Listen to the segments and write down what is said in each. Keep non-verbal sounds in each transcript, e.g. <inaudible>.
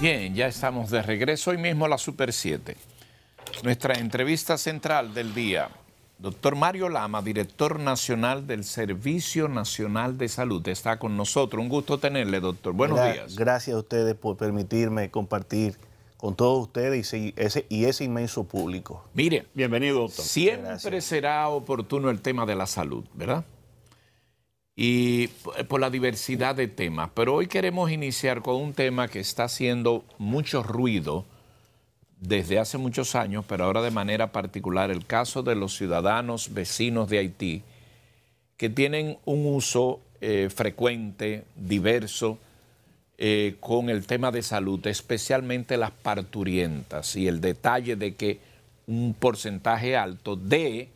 Bien, ya estamos de regreso hoy mismo la Super 7. Nuestra entrevista central del día. Doctor Mario Lama, director nacional del Servicio Nacional de Salud, está con nosotros. Un gusto tenerle, doctor. Buenos días. Gracias a ustedes por permitirme compartir con todos ustedes y ese, y ese inmenso público. Mire, bienvenido, doctor. Siempre será oportuno el tema de la salud, ¿verdad? y por la diversidad de temas. Pero hoy queremos iniciar con un tema que está haciendo mucho ruido desde hace muchos años, pero ahora de manera particular, el caso de los ciudadanos vecinos de Haití que tienen un uso eh, frecuente, diverso, eh, con el tema de salud, especialmente las parturientas y el detalle de que un porcentaje alto de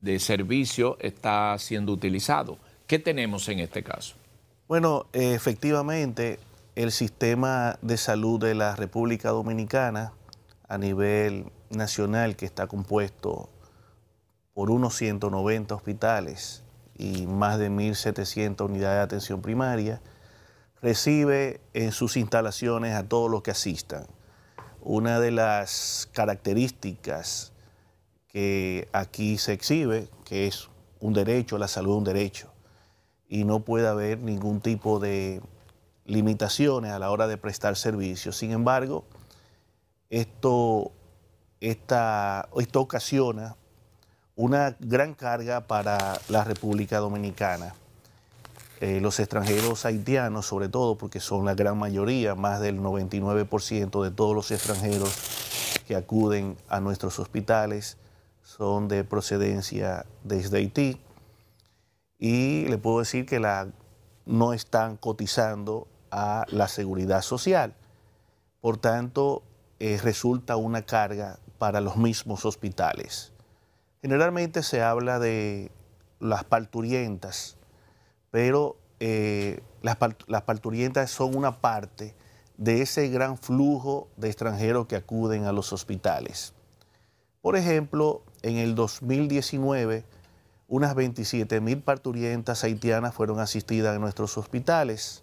de servicio está siendo utilizado. ¿Qué tenemos en este caso? Bueno, eh, efectivamente, el sistema de salud de la República Dominicana a nivel nacional, que está compuesto por unos 190 hospitales y más de 1.700 unidades de atención primaria, recibe en sus instalaciones a todos los que asistan. Una de las características eh, aquí se exhibe, que es un derecho, la salud es un derecho, y no puede haber ningún tipo de limitaciones a la hora de prestar servicios. Sin embargo, esto, esta, esto ocasiona una gran carga para la República Dominicana. Eh, los extranjeros haitianos, sobre todo, porque son la gran mayoría, más del 99% de todos los extranjeros que acuden a nuestros hospitales, son de procedencia desde Haití y le puedo decir que la, no están cotizando a la seguridad social. Por tanto, eh, resulta una carga para los mismos hospitales. Generalmente se habla de las parturientas, pero eh, las, las, parturientas son una parte de ese gran flujo de extranjeros que acuden a los hospitales. Por ejemplo, en el 2019 unas 27 mil parturientas haitianas fueron asistidas en nuestros hospitales.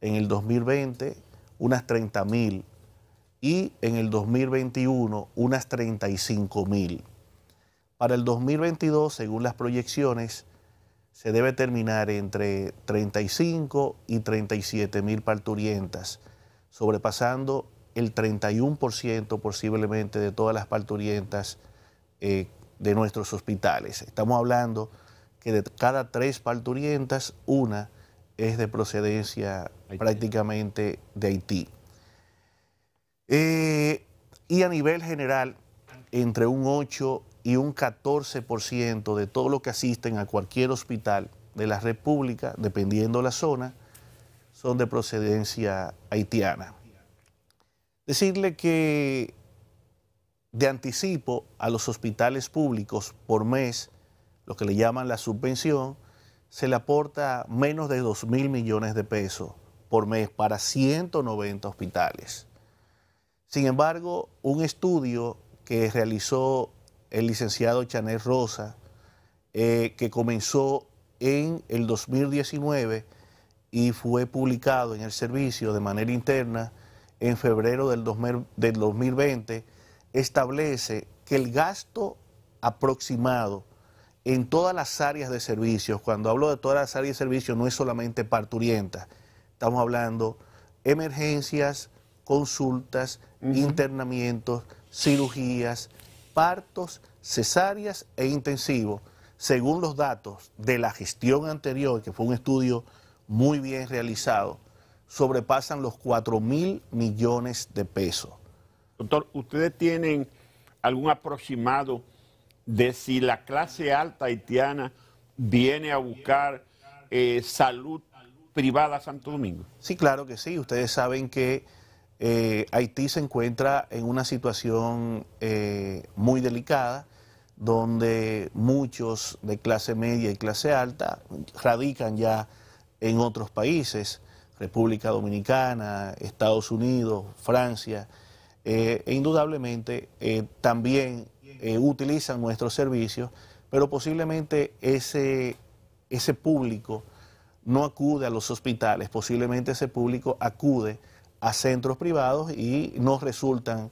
En el 2020 unas 30 mil y en el 2021 unas 35 mil. Para el 2022, según las proyecciones, se debe terminar entre 35 y 37 mil parturientas, sobrepasando el 31% posiblemente de todas las parturientas eh, de nuestros hospitales. Estamos hablando que de cada tres parturientas, una es de procedencia prácticamente de Haití. Eh, y a nivel general, entre un 8 y un 14% de todos los que asisten a cualquier hospital de la República, dependiendo la zona, son de procedencia haitiana. Decirle que de anticipo a los hospitales públicos por mes, lo que le llaman la subvención, se le aporta menos de 2 mil millones de pesos por mes para 190 hospitales. Sin embargo, un estudio que realizó el licenciado Chanel Rosa, eh, que comenzó en el 2019 y fue publicado en el servicio de manera interna en febrero del 2020, establece que el gasto aproximado en todas las áreas de servicios, cuando hablo de todas las áreas de servicios, no es solamente parturienta, estamos hablando emergencias, consultas, internamientos, cirugías, partos, cesáreas e intensivos, según los datos de la gestión anterior, que fue un estudio muy bien realizado, sobrepasan los 4 mil millones de pesos. Doctor, ¿ustedes tienen algún aproximado de si la clase alta haitiana viene a buscar eh, salud privada a Santo Domingo? Sí, claro que sí. Ustedes saben que eh, Haití se encuentra en una situación eh, muy delicada donde muchos de clase media y clase alta radican ya en otros países, República Dominicana, Estados Unidos, Francia, eh, e indudablemente eh, también eh, utilizan nuestros servicios, pero posiblemente ese, ese público no acude a los hospitales, posiblemente ese público acude a centros privados y no resultan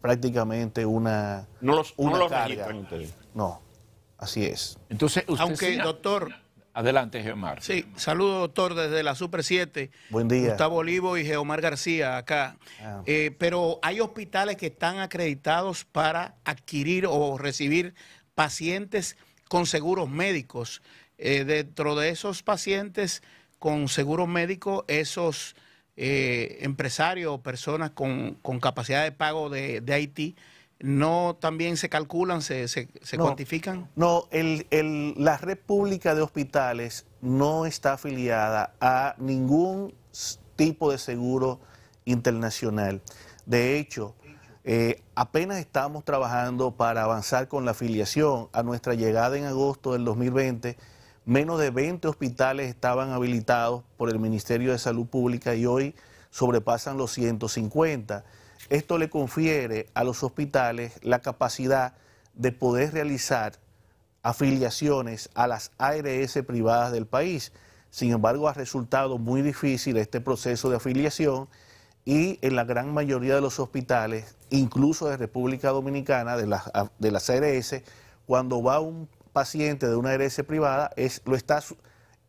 prácticamente una... No los, una no No, así es. Entonces, usted Aunque, doctor, Adelante, Geomar. Sí, saludo, doctor, desde la Super 7. Buen día. Gustavo Olivo y Geomar García acá. Ah. Eh, pero hay hospitales que están acreditados para adquirir o recibir pacientes con seguros médicos. Eh, dentro de esos pacientes con seguros médicos, esos eh, empresarios o personas con, capacidad de pago de, de Haití, no también se calculan, se, se, cuantifican? No, el, la red pública de hospitales no está afiliada a ningún tipo de seguro internacional. De hecho, eh, apenas estamos trabajando para avanzar con la afiliación. A nuestra llegada en agosto del 2020, menos de 20 hospitales estaban habilitados por el Ministerio de Salud Pública y hoy sobrepasan los 150. Esto le confiere a los hospitales la capacidad de poder realizar afiliaciones a las ARS privadas del país. Sin embargo, ha resultado muy difícil este proceso de afiliación y en la gran mayoría de los hospitales, incluso de República Dominicana, de las, de las ARS, cuando va un paciente de una ARS privada, es, lo está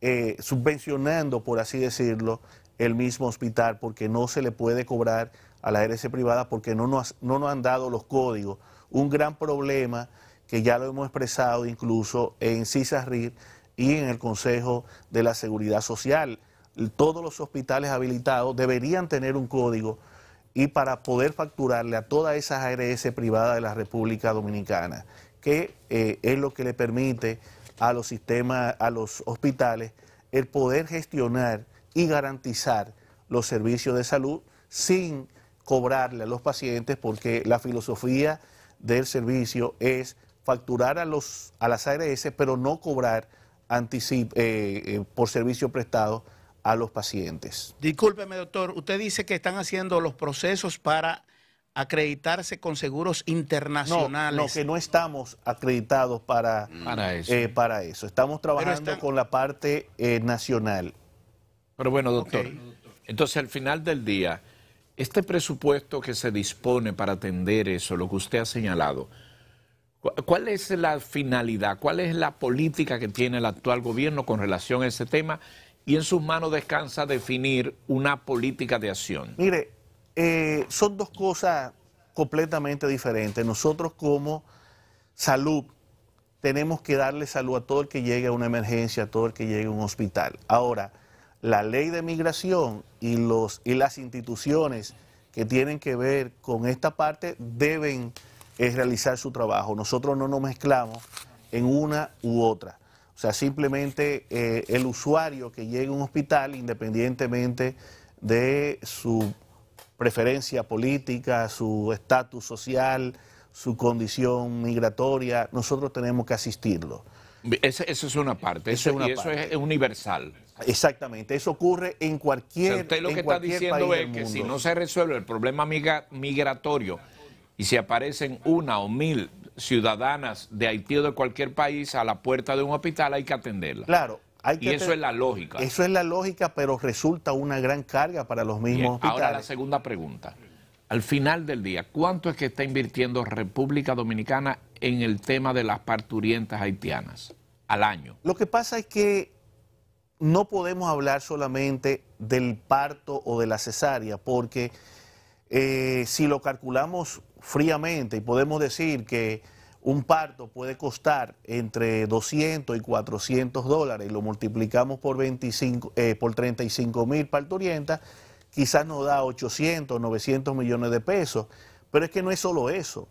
eh, subvencionando, por así decirlo, el mismo hospital, porque no se le puede cobrar a la ARS privada porque no nos, no han dado los códigos. Un gran problema que ya lo hemos expresado incluso en CISARRIR y en el Consejo de la Seguridad Social. Todos los hospitales habilitados deberían tener un código y para poder facturarle a todas esas ARS privadas de la República Dominicana, que eh, es lo que le permite a los sistemas, a los hospitales, el poder gestionar y garantizar los servicios de salud sin cobrarle a los pacientes porque la filosofía del servicio es facturar a, los, a las ARS, pero no cobrar eh, eh, por servicio prestado a los pacientes. Discúlpeme, doctor, usted dice que están haciendo los procesos para acreditarse con seguros internacionales. No, no que no estamos acreditados para, mm. eh, para, eso. Estamos trabajando con la parte nacional. Pero bueno, doctor, entonces al final del día... Este presupuesto que se dispone para atender eso, lo que usted ha señalado, ¿cuál es la finalidad? ¿Cuál es la política que tiene el actual gobierno con relación a ese tema? Y en sus manos descansa definir una política de acción. Mire, eh, son dos cosas completamente diferentes. Nosotros como salud tenemos que darle salud a todo el que llegue a una emergencia, a todo el que llegue a un hospital. Ahora, la ley de migración y, los, y las instituciones que tienen que ver con esta parte deben eh, realizar su trabajo. Nosotros no nos mezclamos en una u otra. O sea, simplemente eh, el usuario que llega a un hospital, independientemente de su preferencia política, su estatus social, su condición migratoria, nosotros tenemos que asistirlo. Esa, es una parte, eso, es una y parte. eso es universal. Exactamente, eso ocurre en cualquier. país. usted lo que está diciendo es que si no se resuelve el problema migratorio y si aparecen una o mil ciudadanas de Haití o de cualquier país a la puerta de un hospital, hay que atenderla. Claro. Hay que y eso es la lógica. Eso es la lógica, pero resulta una gran carga para los mismos Ahora la segunda pregunta. Al final del día, ¿cuánto es que está invirtiendo República Dominicana en el tema de las parturientas haitianas al año? Lo que pasa es que no podemos hablar solamente del parto o de la cesárea, porque eh, si lo calculamos fríamente y podemos decir que un parto puede costar entre 200 y 400 dólares y lo multiplicamos por, 25, eh, por 35 mil parturientas, quizás nos da 800, 900 millones de pesos. Pero es que no es solo eso.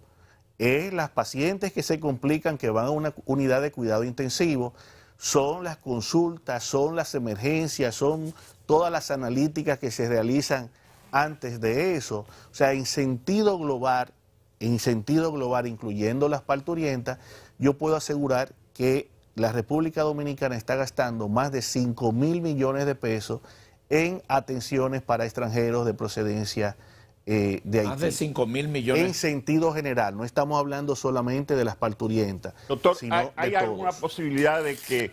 Es las pacientes que se complican, que van a una unidad de cuidado intensivo, son las consultas, son las emergencias, son todas las analíticas que se realizan antes de eso. O sea, en sentido global, en sentido global, incluyendo las parturientas, yo puedo asegurar que la República Dominicana está gastando más de 5 mil millones de pesos en atenciones para extranjeros de procedencia eh, de Más de 5 mil millones. En sentido general, no estamos hablando solamente de las parturientas. Doctor, sino ¿hay, hay alguna posibilidad de que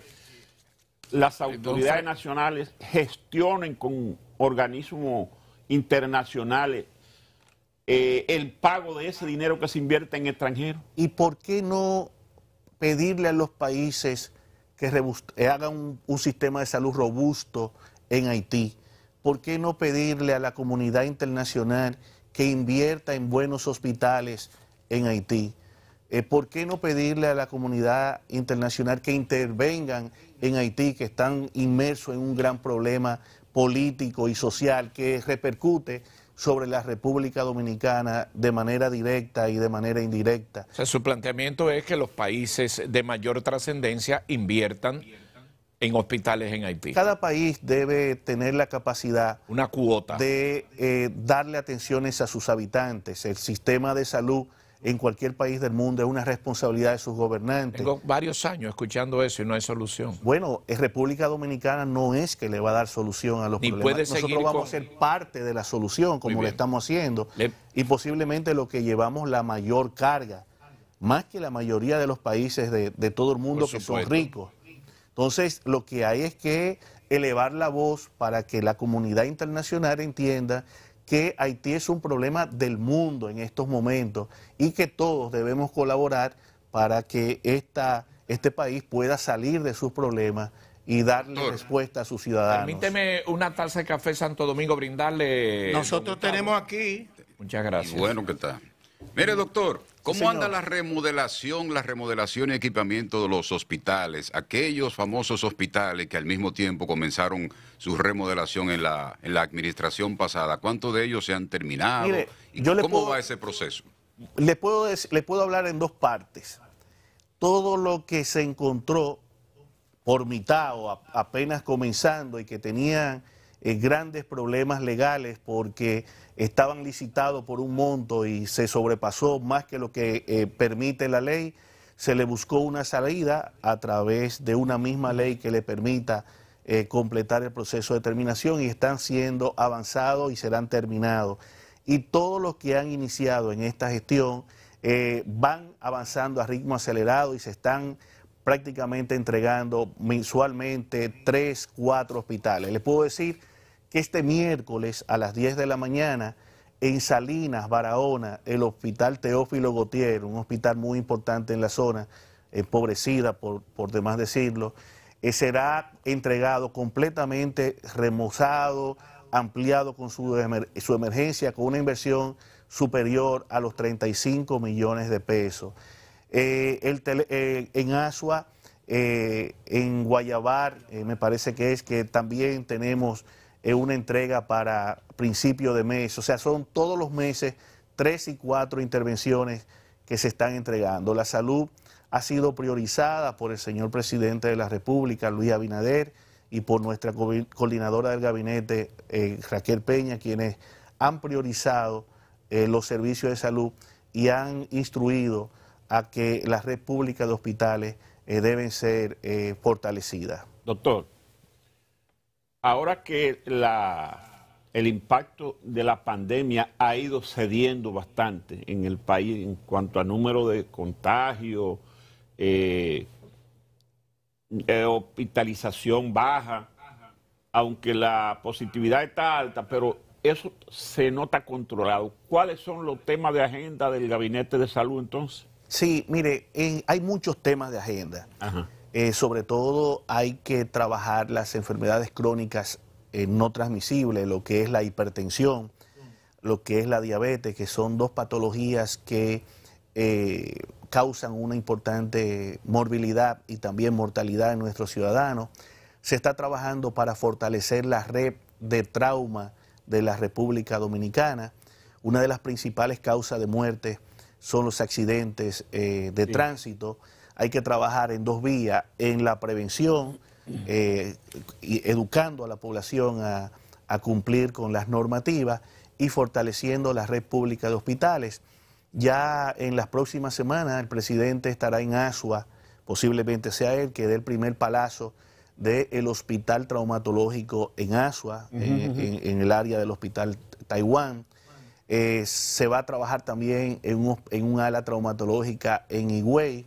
las autoridades nacionales gestionen con organismos internacionales eh, el pago de ese dinero que se invierte en extranjero. ¿Y por qué no pedirle a los países que eh, hagan un sistema de salud robusto en Haití? ¿por qué no pedirle a la comunidad internacional que invierta en buenos hospitales en Haití? Eh, ¿Por qué no pedirle a la comunidad internacional que intervengan en Haití, que están inmersos en un gran problema político y social que repercute sobre la República Dominicana de manera directa y de manera indirecta? su planteamiento es que los países de mayor trascendencia inviertan en hospitales en Haití. Cada país debe tener la capacidad Una cuota. de eh, darle atenciones a sus habitantes. El sistema de salud en cualquier país del mundo es una responsabilidad de sus gobernantes. Tengo varios años escuchando eso y no hay solución. Bueno, eh, República Dominicana no es que le va a dar solución a los problemas. Nosotros vamos a ser parte de la solución, como lo estamos haciendo, y posiblemente lo que llevamos la mayor carga, más que la mayoría de los países de todo el mundo que son ricos. Entonces, lo que hay es que elevar la voz para que la comunidad internacional entienda que Haití es un problema del mundo en estos momentos y que todos debemos colaborar para que esta, este país pueda salir de sus problemas y darle respuesta a sus ciudadanos. Permíteme una taza de café Santo Domingo brindarle. Nosotros tenemos aquí. Muchas gracias. bueno ¿qué tal? Mire, doctor, ¿Cómo anda la remodelación, la remodelación y equipamiento de los hospitales? Aquellos famosos hospitales que al mismo tiempo comenzaron su remodelación en la, administración pasada, ¿cuántos de ellos se han terminado? cómo va ese proceso? Le puedo, hablar en dos partes. Todo lo que se encontró por mitad o apenas comenzando y que tenían eh, grandes problemas legales porque estaban licitados por un monto y se sobrepasó más que lo que eh, permite la ley, se le buscó una salida a través de una misma ley que le permita eh, completar el proceso de terminación y están siendo avanzados y serán terminados. Y todos los que han iniciado en esta gestión van avanzando a ritmo acelerado y se están prácticamente entregando mensualmente tres, cuatro hospitales. Les puedo decir este miércoles a las 10 de la mañana en Salinas, Barahona, el Hospital Teófilo Gotier, un hospital muy importante en la zona, empobrecida por, demás decirlo, eh, será entregado completamente remozado, ampliado con su, su emergencia, con una inversión superior a los 35 millones de pesos. Eh, el eh, en Asua, en Guayabar, me parece que es que también tenemos es una entrega para principio de mes. O sea, son todos los meses tres y cuatro intervenciones que se están entregando. La salud ha sido priorizada por el señor presidente de la República, Luis Abinader, y por nuestra coordinadora del gabinete, eh, Raquel Peña, quienes han priorizado eh, los servicios de salud y han instruido a que las repúblicas de hospitales eh, deben ser fortalecidas. Doctor, ahora que el impacto de la pandemia ha ido cediendo bastante en el país en cuanto a número de contagios, eh, eh, hospitalización baja, aunque la positividad está alta, pero eso se nota controlado. ¿Cuáles son los temas de agenda del Gabinete de Salud entonces? Sí, mire, eh, hay muchos temas de agenda. Ajá. Eh, sobre todo hay que trabajar las enfermedades crónicas eh, no transmisibles, lo que es la hipertensión, lo que es la diabetes, que son dos patologías que eh, causan una importante morbilidad y también mortalidad en nuestros ciudadanos. Se está trabajando para fortalecer la red de trauma de la República Dominicana. Una de las principales causas de muerte son los accidentes de tránsito hay que trabajar en dos vías, en la prevención, eh, educando a la población a, cumplir con las normativas y fortaleciendo la red pública de hospitales. Ya en las próximas semanas el presidente estará en Asua, posiblemente sea él que dé el primer palazo del hospital traumatológico en Asua, en, el área del hospital Taiwán. Eh, se va a trabajar también en un, en un ala traumatológica en Higüey,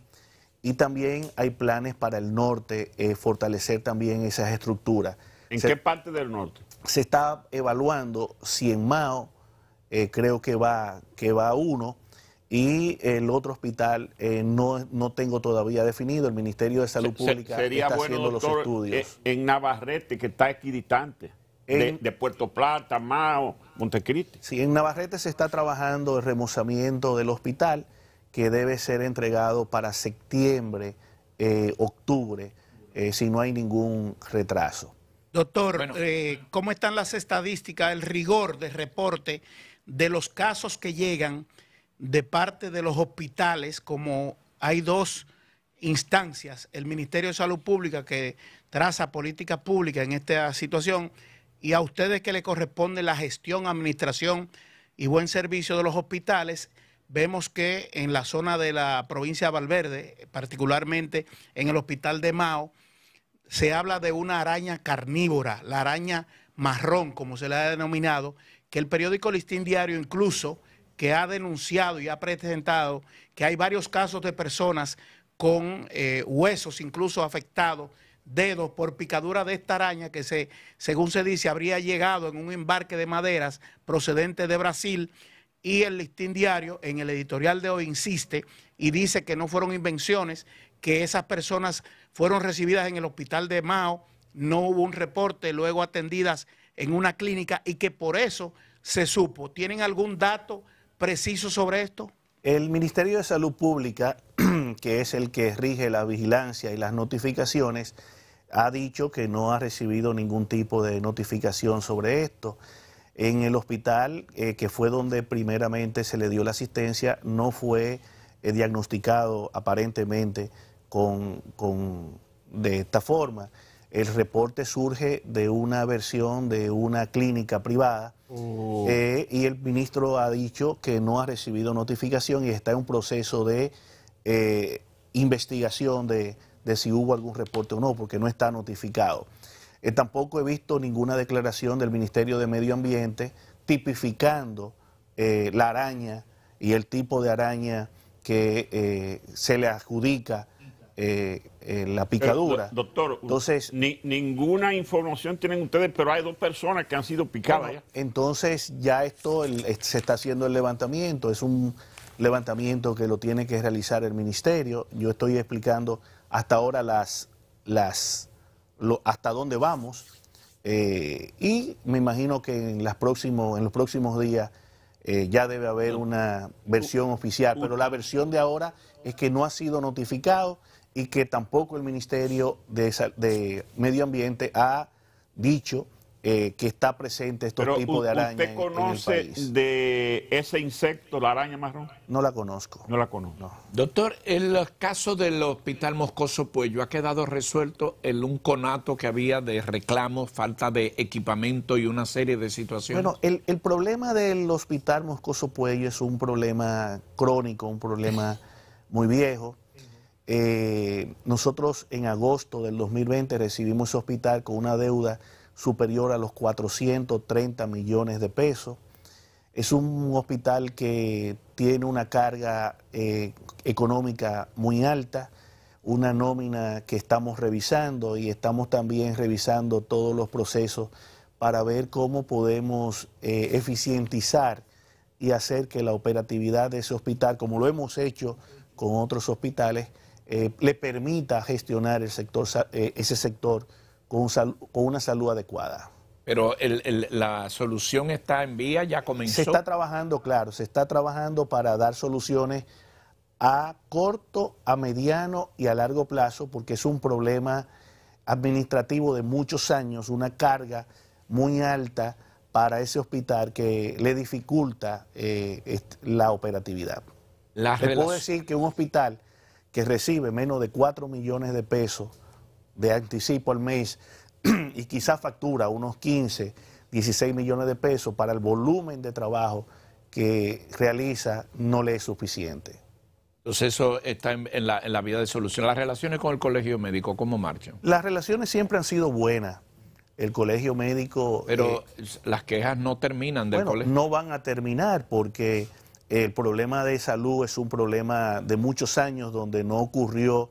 y también hay planes para el norte, eh, fortalecer también esas estructuras. ¿En qué parte del norte? Se está evaluando si en Mao eh, creo que va, que va uno y el otro hospital eh, no, no tengo todavía definido. El Ministerio de Salud Pública está haciendo los estudios. en Navarrete, que está equidistante. de, Puerto Plata, Mao, Montecristi. Sí, en Navarrete se está trabajando el remozamiento del hospital que debe ser entregado para septiembre, eh, octubre, eh, si no hay ningún retraso. Doctor, eh, ¿cómo están las estadísticas, el rigor de reporte de los casos que llegan de parte de los hospitales, como hay dos instancias, el Ministerio de Salud Pública que traza política pública en esta situación y a ustedes que le corresponde la gestión, administración y buen servicio de los hospitales? vemos que en la zona de la provincia de Valverde, particularmente en el hospital de Mao, se habla de una araña carnívora, la araña marrón, como se la ha denominado, que el periódico Listín Diario incluso, que ha denunciado y ha presentado que hay varios casos de personas con eh, huesos incluso afectados, dedos por picadura de esta araña que se, según se dice, habría llegado en un embarque de maderas procedente de Brasil y el listín diario en el editorial de hoy insiste y dice que no fueron invenciones, que esas personas fueron recibidas en el hospital de Mao, no hubo un reporte, luego atendidas en una clínica y que por eso se supo. ¿Tienen algún dato preciso sobre esto? El Ministerio de Salud Pública, <clears throat> que es el que rige la vigilancia y las notificaciones, ha dicho que no ha recibido ningún tipo de notificación sobre esto. En el hospital, eh, que fue donde primeramente se le dio la asistencia, no fue eh, diagnosticado aparentemente con, de esta forma. El reporte surge de una versión de una clínica privada oh. eh, y el ministro ha dicho que no ha recibido notificación y está en un proceso de investigación de si hubo algún reporte o no, porque no está notificado. Eh, tampoco he visto ninguna declaración del Ministerio de Medio Ambiente tipificando eh, la araña y el tipo de araña que eh, se le adjudica la picadura. doctor, entonces, ni, ninguna información tienen ustedes, pero hay dos personas que han sido picadas. entonces ya esto se está haciendo el levantamiento, es un levantamiento que lo tiene que realizar el ministerio. Yo estoy explicando hasta ahora las, las hasta dónde vamos. Eh, y me imagino que en, en los próximos días eh, ya debe haber una versión oficial, pero la versión de ahora es que no ha sido notificado y que tampoco el Ministerio de, de Medio Ambiente ha dicho eh, que está presente este tipo de araña. ¿Usted conoce de ese insecto, la araña marrón? No la conozco. No la conozco. Doctor, el caso del hospital Moscoso Puello ha quedado resuelto en un conato que había de reclamos, falta de equipamiento y una serie de situaciones. Bueno, el, problema del hospital Moscoso Puello es un problema crónico, un problema <laughs> muy viejo. Eh, nosotros en agosto del 2020 recibimos ese hospital con una deuda superior a los 430 millones de pesos. Es un hospital que tiene una carga eh, económica muy alta, una nómina que estamos revisando y estamos también revisando todos los procesos para ver cómo podemos eh, eficientizar y hacer que la operatividad de ese hospital, como lo hemos hecho con otros hospitales, eh, le permita gestionar el sector, ese sector con, una salud adecuada. Pero la solución está en vía, ya comenzó. Se está trabajando, claro, se está trabajando para dar soluciones a corto, a mediano y a largo plazo, porque es un problema administrativo de muchos años, una carga muy alta para ese hospital que le dificulta eh, la operatividad. Le puedo decir que un hospital que recibe menos de 4 millones de pesos de anticipo al mes <clears throat> y quizá factura unos 15, 16 millones de pesos para el volumen de trabajo que realiza no le es suficiente. Entonces eso está en, la, vía de solución. Las relaciones con el colegio médico, ¿cómo marchan? Las relaciones siempre han sido buenas. El colegio médico... Pero eh, las quejas no terminan del colegio. No van a terminar porque el problema de salud es un problema de muchos años donde no ocurrió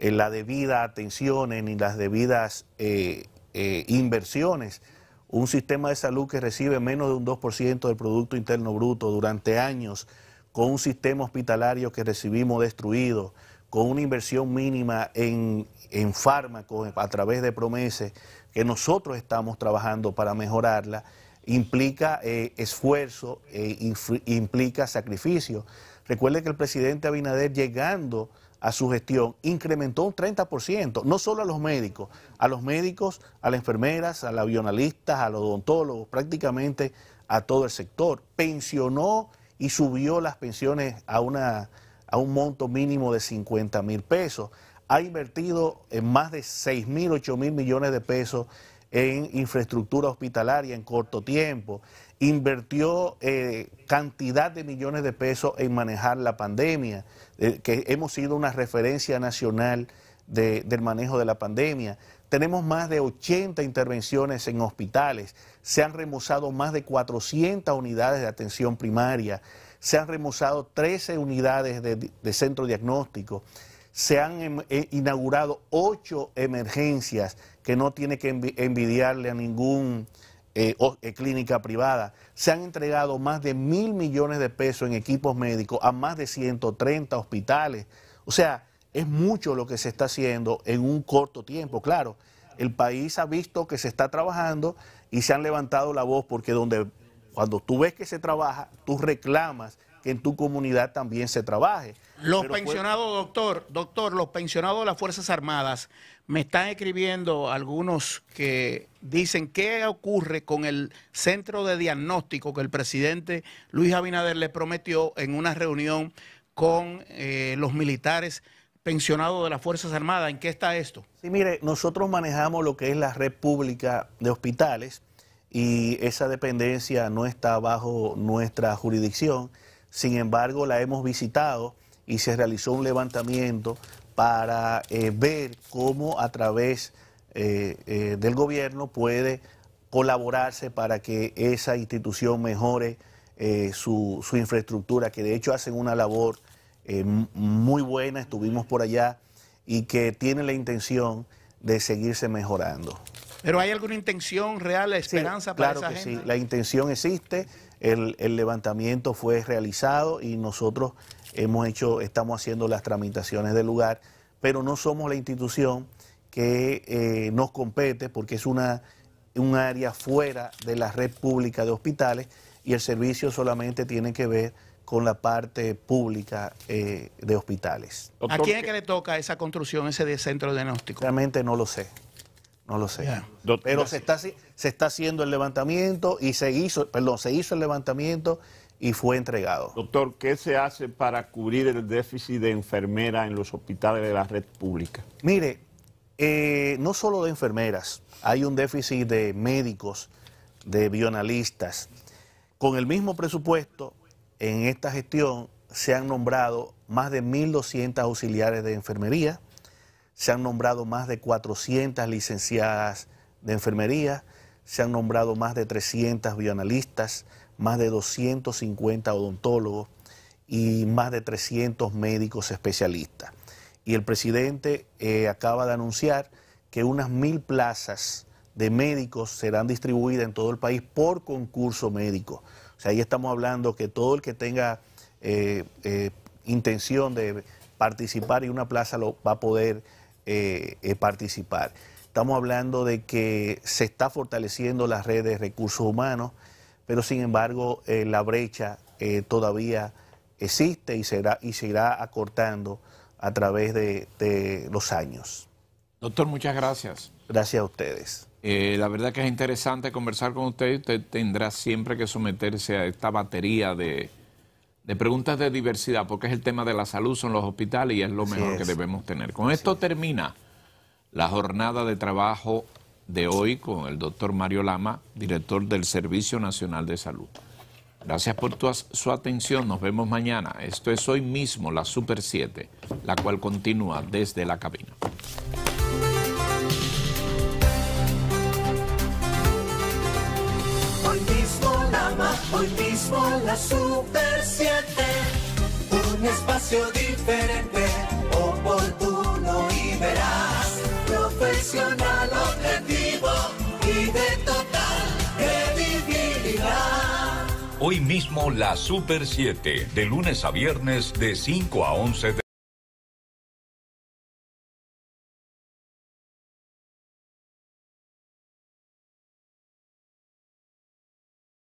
en la debida atención ni las debidas eh, eh, inversiones. Un sistema de salud que recibe menos de un 2% del Producto Interno Bruto durante años, con un sistema hospitalario que recibimos destruido, con una inversión mínima en, fármacos a través de promesas que nosotros estamos trabajando para mejorarla, implica eh, esfuerzo, e implica sacrificio. Recuerde que el presidente Abinader llegando a su gestión incrementó un 30%, no solo a los médicos, a los médicos, a las enfermeras, a los avionalistas, a los odontólogos, prácticamente a todo el sector. Pensionó y subió las pensiones a, una, a un monto mínimo de 50 mil pesos. Ha invertido en más de 6 mil, 8 mil millones de pesos en infraestructura hospitalaria en corto tiempo invirtió eh, cantidad de millones de pesos en manejar la pandemia, eh, que hemos sido una referencia nacional del manejo de la pandemia. Tenemos más de 80 intervenciones en hospitales, se han remozado más de 400 unidades de atención primaria, se han remozado 13 unidades de, centro diagnóstico, se han em, eh, inaugurado 8 emergencias que no tiene que envidiarle a ningún eh, o, eh, clínica privada. Se han entregado más de mil millones de pesos en equipos médicos a más de 130 hospitales. O sea, es mucho lo que se está haciendo en un corto tiempo. Claro, el país ha visto que se está trabajando y se han levantado la voz porque donde cuando tú ves que se trabaja, tú reclamas que en tu comunidad también se trabaje. Los pensionados, doctor, doctor, los pensionados de las Fuerzas Armadas, me están escribiendo algunos que dicen qué ocurre con el centro de diagnóstico que el presidente Luis Abinader le prometió en una reunión con eh, los militares pensionados de las Fuerzas Armadas. ¿En qué está esto? Sí, mire, nosotros manejamos lo que es la red pública de hospitales y esa dependencia no está bajo nuestra jurisdicción. Sin embargo, la hemos visitado y se realizó un levantamiento para eh, ver cómo a través eh, eh, del gobierno puede colaborarse para que esa institución mejore su, infraestructura, que de hecho hacen una labor muy buena, estuvimos por allá, y que tiene la intención de seguirse mejorando. ¿Pero hay alguna intención real, esperanza para claro para Claro que Sí, la intención existe el, levantamiento fue realizado y nosotros hemos hecho, estamos haciendo las tramitaciones del lugar, pero no somos la institución que eh, nos compete porque es una, un área fuera de la red pública de hospitales y el servicio solamente tiene que ver con la parte pública eh, de hospitales. ¿A quién es que le toca esa construcción, ese de centro diagnóstico? Realmente no lo sé. No lo sé. Pero se está, se está haciendo el levantamiento y se hizo, perdón, se hizo el levantamiento y fue entregado. Doctor, ¿qué se hace para cubrir el déficit de enfermeras en los hospitales de la red pública? Mire, eh, no solo de enfermeras, hay un déficit de médicos, de bioanalistas. Con el mismo presupuesto, en esta gestión se han nombrado más de 1.200 auxiliares de enfermería, se han nombrado más de 400 licenciadas de enfermería, se han nombrado más de 300 bioanalistas, más de 250 odontólogos y más de 300 médicos especialistas. Y el presidente eh, acaba de anunciar que unas mil plazas de médicos serán distribuidas en todo el país por concurso médico. O sea, ahí estamos hablando que todo el que tenga eh, eh, intención de participar y una plaza lo va a poder eh, eh, participar. Estamos hablando de que se está fortaleciendo las redes de recursos humanos, pero sin embargo eh, la brecha todavía existe y, será, y se irá acortando a través de, los años. Doctor, muchas gracias. Gracias a ustedes. la verdad que es interesante conversar con usted. Usted tendrá siempre que someterse a esta batería de de preguntas de diversidad, porque es el tema de la salud, son los hospitales y es lo mejor que debemos tener. Con esto termina la jornada de trabajo de hoy con el doctor Mario Lama, director del Servicio Nacional de Salud. Gracias por su atención, nos vemos mañana. Esto es hoy mismo, la Super 7, la cual continúa desde la cabina. Hoy mismo la Super 7, un espacio diferente, oportuno y verás, profesional, objetivo y de total credibilidad. Hoy mismo la Super 7, de lunes a viernes de 5 a 11 de